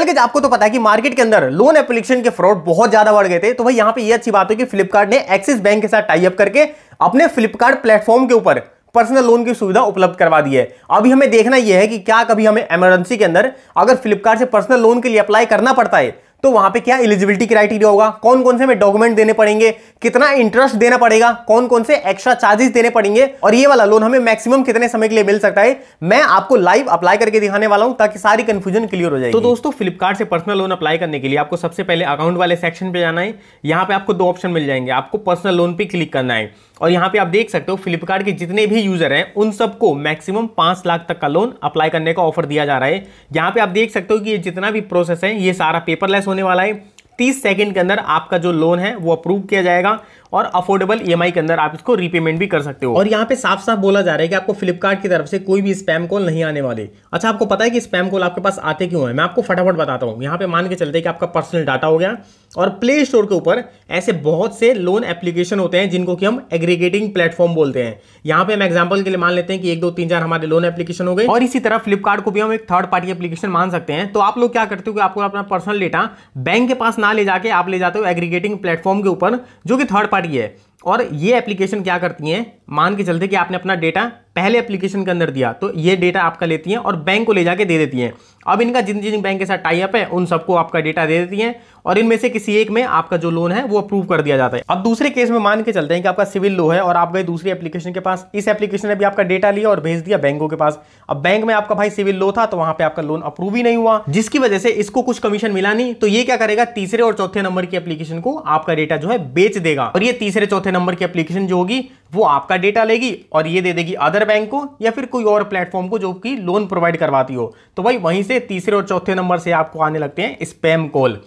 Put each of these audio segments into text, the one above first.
अलग आपको तो पता है कि मार्केट के अंदर लोन एप्लीकेशन के फ्रॉड बहुत ज्यादा बढ़ गए थे तो भाई यहाँ पे ये अच्छी बात है कि फ्लिपकार्ट ने एक्सिस बैंक के साथ टाई अप करके अपने फ्लिपकार्ट प्लेटफॉर्म के ऊपर पर्सनल लोन की सुविधा उपलब्ध करवा दी है अभी हमें देखना यह है कि क्या कभी हमें इमरजेंसी के अंदर अगर फ्लिपकार्ट से पर्सनल लोन के लिए अप्लाई करना पड़ता है तो वहां पे क्या एलिजिबिलिटी क्राइटेरिया होगा कौन कौन से हमें डॉक्यूमेंट देने पड़ेंगे कितना इंटरेस्ट देना पड़ेगा कौन कौन से एक्स्ट्रा चार्जेस देने पड़ेंगे और ये वाला लोन हमें मैक्सिमम कितने समय के लिए मिल सकता है मैं आपको लाइव अप्लाई करके दिखाने वाला हूं ताकि सारी कंफ्यूजन क्लियर हो जाए तो दोस्तों फ्लिपकार्ट से पर्सनल लोन अप्लाई करने के लिए आपको सबसे पहले अकाउंट वाले सेक्शन पे जाना है यहाँ पे आपको दो ऑप्शन मिल जाएंगे आपको पर्सनल लोन पे क्लिक करना है और यहाँ पे आप देख सकते हो फ्लिपकार्ट के जितने भी यूजर हैं उन सबको मैक्सिमम पांच लाख तक का लोन अप्लाई करने का ऑफर दिया जा रहा है यहाँ पे आप देख सकते हो कि ये जितना भी प्रोसेस है ये सारा पेपरलेस होने वाला है तीस सेकेंड के अंदर आपका जो लोन है वो अप्रूव किया जाएगा और अफोर्डेबल ई e के अंदर आप इसको रीपेमेंट भी कर सकते हो और यहाँ पे साफ साफ बोला जा रहा है कि आपको फ्लिपकार्ट की तरफ से कोई भी स्पैम कॉल नहीं आने वाले अच्छा आपको पता है कि स्पैम कॉल आपके पास आते क्यों है मैं आपको फटाफट बताता हूँ यहाँ पे मान के चलते कि आपका पर्सनल डाटा हो गया और प्ले स्टोर के ऊपर ऐसे बहुत से लोन एप्लीकेशन होते हैं जिनको कि हम एग्रीगेटिंग प्लेटफॉर्म बोलते हैं यहाँ पे हम एग्जाम्पल के लिए मान लेते हैं कि एक दो तीन चार हमारे लोन एप्लीकेशन हो गए और इसी तरह फ्लिपकार्ट को भी हम एक थर्ड पार्टी एप्लीकेशन मान सकते हैं तो आप लोग क्या करते हो कि आपको अपना पर्सनल डेटा बैंक के पास ना कहाँ ले जाके आप ले जाते हो एग्रीगेटिंग प्लेटफॉर्म के ऊपर जो कि थर्ड पार्टी है और ये एप्लीकेशन क्या करती हैं मान के चलते कि आपने अपना डेटा पहले एप्लीकेशन के अंदर दिया तो ये डेटा आपका लेती हैं और बैंक को ले जाके दे देती हैं अब इनका जिन जिन बैंक के साथ टाइप है उन सबको आपका डेटा दे देती हैं और इनमें से किसी एक में आपका जो लोन है वो अप्रूव कर दिया जाता है अब दूसरे केस में मान के चलते हैं कि आपका सिविल लो है और आप गए दूसरी एप्लीकेशन के पास इस एप्लीकेशन ने भी आपका डेटा लिया और भेज दिया बैंकों के पास अब बैंक में आपका भाई सिविल लो था तो वहां पर आपका लोन अप्रूव ही नहीं हुआ जिसकी वजह से इसको कुछ कमीशन मिला नहीं तो ये क्या करेगा तीसरे और चौथे नंबर की एप्लीकेशन को आपका डेटा जो है बेच देगा और ये तीसरे चौथे चौथे नंबर की एप्लीकेशन जो होगी वो आपका डेटा लेगी और ये दे देगी अदर बैंक को या फिर कोई और प्लेटफॉर्म को जो कि लोन प्रोवाइड करवाती हो तो भाई वहीं से तीसरे और चौथे नंबर से आपको आने लगते हैं स्पैम कॉल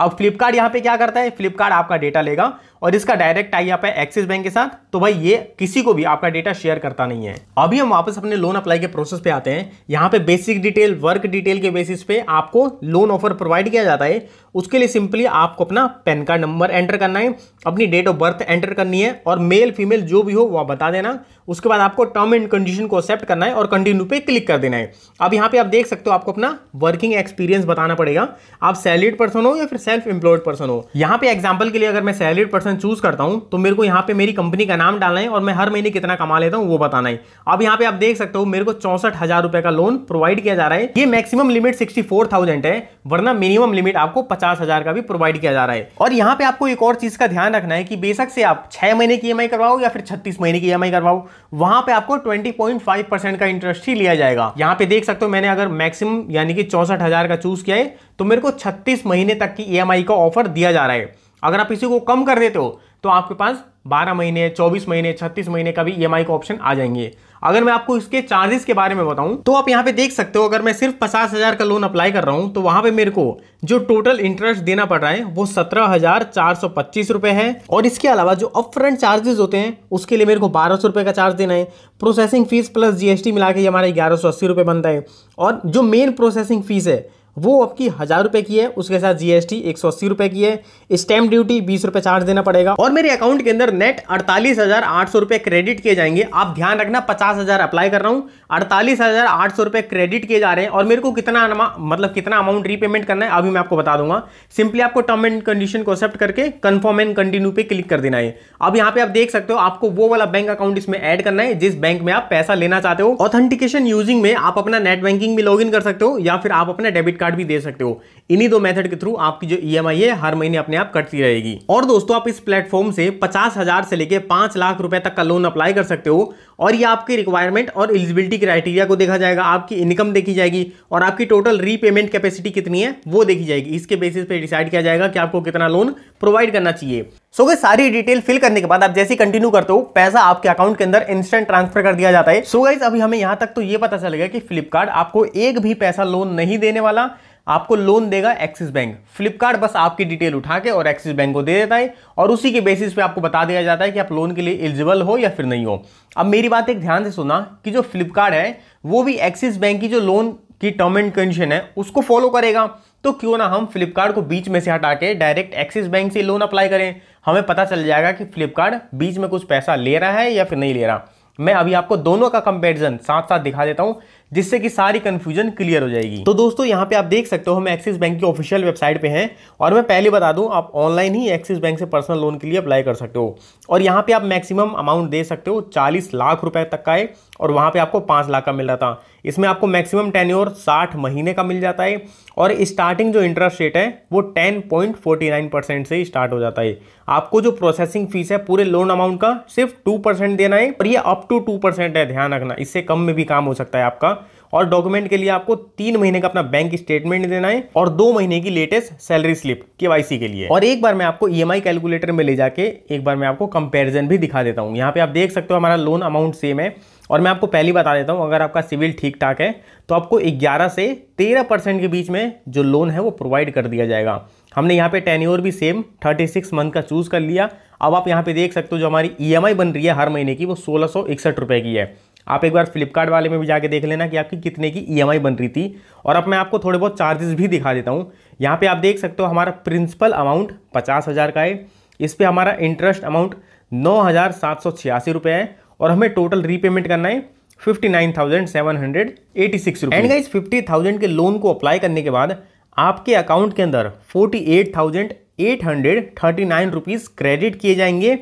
अब फ्लिपकार्ट यहाँ पे क्या करता है फ्लिपकार्ट आपका डेटा लेगा और इसका डायरेक्ट आई आप है एक्सिस बैंक के साथ तो भाई ये किसी को भी आपका डेटा शेयर करता नहीं है अभी हम वापस अपने लोन अप्लाई के प्रोसेस पे आते हैं यहाँ पे बेसिक डिटेल वर्क डिटेल के बेसिस पे आपको लोन ऑफर प्रोवाइड किया जाता है उसके लिए सिंपली आपको अपना पैन कार्ड नंबर एंटर करना है अपनी डेट ऑफ बर्थ एंटर करनी है और मेल फीमेल जो भी हो वह बता देना उसके बाद आपको टर्म एंड कंडीशन को एक्सेप्ट करना है और कंटिन्यू पे क्लिक कर देना है अब यहाँ पे आप देख सकते हो आपको अपना वर्किंग एक्सपीरियंस बताना पड़ेगा आप सैलरीड पर्सन हो या फिर सेल्फ एम्प्लॉयड पर्सन हो यहाँ पे एग्जाम्पल के लिए अगर मैं सैलरीड पर्सन ऑप्शन चूज करता हूं तो मेरे को यहां पे मेरी कंपनी का नाम डालना है और मैं हर महीने कितना कमा लेता हूं वो बताना है अब यहां पे आप देख सकते हो मेरे को चौसठ हजार रुपए का लोन प्रोवाइड किया जा रहा है ये maximum limit sixty four thousand है वरना मिनिमम लिमिट आपको पचास हजार का भी प्रोवाइड किया जा रहा है और यहाँ पे आपको एक और चीज का ध्यान रखना है कि बेशक से आप छह महीने की ई e करवाओ या फिर छत्तीस महीने की ई e करवाओ वहां पर आपको ट्वेंटी का इंटरेस्ट ही लिया जाएगा यहाँ पे देख सकते हो मैंने अगर मैक्सिमम यानी कि चौसठ का चूज किया है तो मेरे को छत्तीस महीने तक की ई e का ऑफर दिया जा रहा है अगर आप इसी को कम कर देते हो तो आपके पास 12 महीने 24 महीने 36 महीने का भी ई e का ऑप्शन आ जाएंगे अगर मैं आपको इसके चार्जेस के बारे में बताऊं तो आप यहाँ पे देख सकते हो अगर मैं सिर्फ पचास हज़ार का लोन अप्लाई कर रहा हूँ तो वहाँ पे मेरे को जो टोटल इंटरेस्ट देना पड़ रहा है वो सत्रह हज़ार चार सौ पच्चीस रुपए है और इसके अलावा जो अपफ्रंट चार्जेस होते हैं उसके लिए मेरे को बारह सौ रुपये का चार्ज देना है प्रोसेसिंग फीस प्लस जीएसटी मिला के हमारा ग्यारह सौ अस्सी रुपये बनता है और जो मेन प्रोसेसिंग फीस है वो आपकी हज़ार रुपए की है उसके साथ जीएसटी एक सौ अस्सी रुपए की है स्टैम्प ड्यूटी बीस रुपये चार्ज देना पड़ेगा और मेरे अकाउंट के अंदर नेट अड़तालीस हज़ार आठ सौ रुपए क्रेडिट किए जाएंगे आप ध्यान रखना पचास हज़ार अप्लाई कर रहा हूं अड़तालीस हज़ार आठ सौ रुपए क्रेडिट किए जा रहे हैं और मेरे को कितना मतलब कितना अमाउंट रीपेमेंट करना है अभी मैं आपको बता दूंगा सिंपली आपको टर्म एंड कंडीशन को एक्सेप्ट करके कन्फर्म एंड कंटिन्यू पे क्लिक कर देना है अब यहाँ पे आप देख सकते हो आपको वो वाला बैंक अकाउंट इसमें ऐड करना है जिस बैंक में आप पैसा लेना चाहते हो ऑथेंटिकेशन यूजिंग में आप अपना नेट बैंकिंग भी लॉग कर सकते हो या फिर आप अपना डेबिट कार्ड भी दे सकते हो इन्हीं दो मेथड के थ्रू आपकी जो ईएमआई e है हर महीने अपने आप कटती रहेगी और दोस्तों आप इस प्लेटफॉर्म से पचास हजार से लेकर पांच लाख रुपए तक का लोन अप्लाई कर सकते हो और ये आपकी रिक्वायरमेंट और एलिजिबिलिटी क्राइटेरिया को देखा जाएगा आपकी इनकम देखी जाएगी और आपकी टोटल रीपेमेंट कैपेसिटी कितनी है वो देखी जाएगी इसके बेसिस पे डिसाइड किया जाएगा कि आपको कितना लोन प्रोवाइड करना चाहिए सो गए सारी डिटेल फिल करने के बाद आप जैसे कंटिन्यू करते हो पैसा आपके अकाउंट के अंदर इंस्टेंट ट्रांसफर कर दिया जाता है सो so गाइज अभी हमें यहां तक तो ये पता चल गया कि फ्लिपकार्ट आपको एक भी पैसा लोन नहीं देने वाला आपको लोन देगा एक्सिस बैंक फ्लिपकार्ट बस आपकी डिटेल उठा के और एक्सिस बैंक को दे देता है और उसी के बेसिस पे आपको बता दिया जाता है कि आप लोन के लिए एलिजिबल हो या फिर नहीं हो अब मेरी बात एक ध्यान से सुना कि जो फ्लिपकार्ट है वो भी एक्सिस बैंक की जो लोन की टर्म एंड कंडीशन है उसको फॉलो करेगा तो क्यों ना हम फ्लिपकार्ट को बीच में से हटा के डायरेक्ट एक्सिस बैंक से लोन अप्लाई करें हमें पता चल जाएगा कि फ्लिपकार्ट बीच में कुछ पैसा ले रहा है या फिर नहीं ले रहा मैं अभी आपको दोनों का कंपेरिजन साथ साथ दिखा देता हूँ जिससे कि सारी कन्फ्यूजन क्लियर हो जाएगी तो दोस्तों यहाँ पे आप देख सकते हो हम एक्सिस बैंक की ऑफिशियल वेबसाइट पे हैं और मैं पहले बता दूँ आप ऑनलाइन ही एक्सिस बैंक से पर्सनल लोन के लिए अप्लाई कर सकते हो और यहाँ पे आप मैक्सिमम अमाउंट दे सकते हो चालीस लाख रुपए तक का है और वहाँ पे आपको पाँच लाख का मिल रहा था इसमें आपको मैक्सिमम टेन्योर साठ महीने का मिल जाता है और स्टार्टिंग जो इंटरेस्ट रेट है वो ten point forty nine percent से स्टार्ट हो जाता है आपको जो प्रोसेसिंग फीस है पूरे लोन अमाउंट का सिर्फ टू परसेंट देना है और ये अप टू टू परसेंट है ध्यान रखना इससे कम में भी काम हो सकता है आपका और डॉक्यूमेंट के लिए आपको तीन महीने का अपना बैंक स्टेटमेंट देना है और दो महीने की लेटेस्ट सैलरी स्लिप केवाईसी के लिए और एक बार मैं आपको ईएमआई e कैलकुलेटर में ले जाके एक बार मैं आपको कंपैरिजन भी दिखा देता हूँ यहाँ पे आप देख सकते हो हमारा लोन अमाउंट सेम है और मैं आपको पहली बता देता हूँ अगर आपका सिविल ठीक ठाक है तो आपको 11 से 13 परसेंट के बीच में जो लोन है वो प्रोवाइड कर दिया जाएगा हमने यहाँ पे ईयर भी सेम 36 मंथ का चूज़ कर लिया अब आप यहाँ पे देख सकते हो जो हमारी ई बन रही है हर महीने की वो सोलह सौ की है आप एक बार फ्लिपकार्ट वाले में भी जाके देख लेना कि आपकी कितने की ई बन रही थी और अब मैं आपको थोड़े बहुत चार्जेस भी दिखा देता हूँ यहाँ पर आप देख सकते हो हमारा प्रिंसिपल अमाउंट पचास हज़ार का है इस पर हमारा इंटरेस्ट अमाउंट नौ हज़ार सात सौ छियासी रुपये है और हमें टोटल रीपेमेंट करना है fifty nine thousand seven hundred eighty six and guys fifty thousand के लोन को अप्लाई करने के बाद आपके अकाउंट के अंदर forty eight thousand eight hundred thirty nine rupees credit किए जाएंगे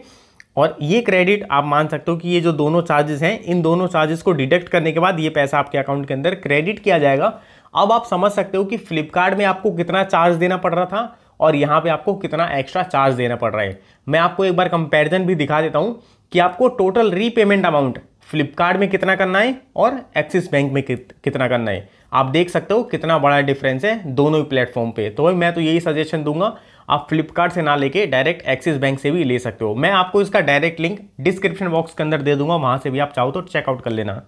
और ये क्रेडिट आप मान सकते हो कि ये जो दोनों चार्जेस हैं इन दोनों चार्जेस को डिडक्ट करने के बाद ये पैसा आपके अकाउंट के अंदर क्रेडिट किया जाएगा अब आप समझ सकते हो कि फ्लिपकार्ट में आपको कितना चार्ज देना पड़ रहा था और यहाँ पे आपको कितना एक्स्ट्रा चार्ज देना पड़ रहा है मैं आपको एक बार कंपैरिजन भी दिखा देता हूँ कि आपको टोटल रीपेमेंट अमाउंट फ्लिपकार्ट में कितना करना है और एक्सिस बैंक में कितना करना है आप देख सकते हो कितना बड़ा डिफरेंस है दोनों ही प्लेटफॉर्म पे तो मैं तो यही सजेशन दूंगा आप फ्लिपकार्ट से ना लेके डायरेक्ट एक्सिस बैंक से भी ले सकते हो मैं आपको इसका डायरेक्ट लिंक डिस्क्रिप्शन बॉक्स के अंदर दे दूंगा वहाँ से भी आप चाहो तो चेकआउट कर लेना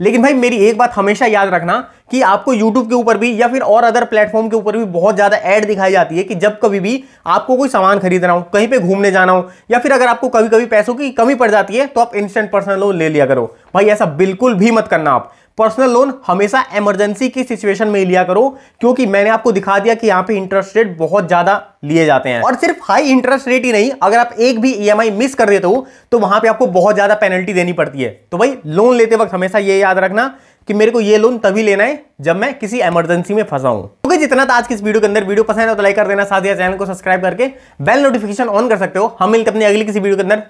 लेकिन भाई मेरी एक बात हमेशा याद रखना कि आपको यूट्यूब के ऊपर भी या फिर और अदर प्लेटफॉर्म के ऊपर भी बहुत ज़्यादा ऐड दिखाई जाती है कि जब कभी भी आपको कोई सामान खरीदना हो कहीं पे घूमने जाना हो या फिर अगर आपको कभी कभी पैसों की कमी पड़ जाती है तो आप इंस्टेंट पर्सनल लोन ले लिया करो भाई ऐसा बिल्कुल भी मत करना आप पर्सनल लोन हमेशा इमरजेंसी की सिचुएशन में लिया करो क्योंकि मैंने आपको दिखा दिया कि यहाँ पे इंटरेस्ट रेट बहुत ज्यादा लिए जाते हैं और सिर्फ हाई इंटरेस्ट रेट ही नहीं अगर आप एक भी ईएमआई मिस कर देते हो तो वहां पे आपको बहुत ज्यादा पेनल्टी देनी पड़ती है तो भाई लोन लेते वक्त हमेशा ये याद रखना कि मेरे को ये लोन तभी लेना है जब मैं किसी इमरजेंसी में फंसा हूं तो जितना था आज की इस वीडियो के अंदर वीडियो पसंद है तो लाइक कर देना साथ ही चैनल को सब्सक्राइब करके बेल नोटिफिकेशन ऑन कर सकते हो हम मिलते अपनी अगली किसी वीडियो के अंदर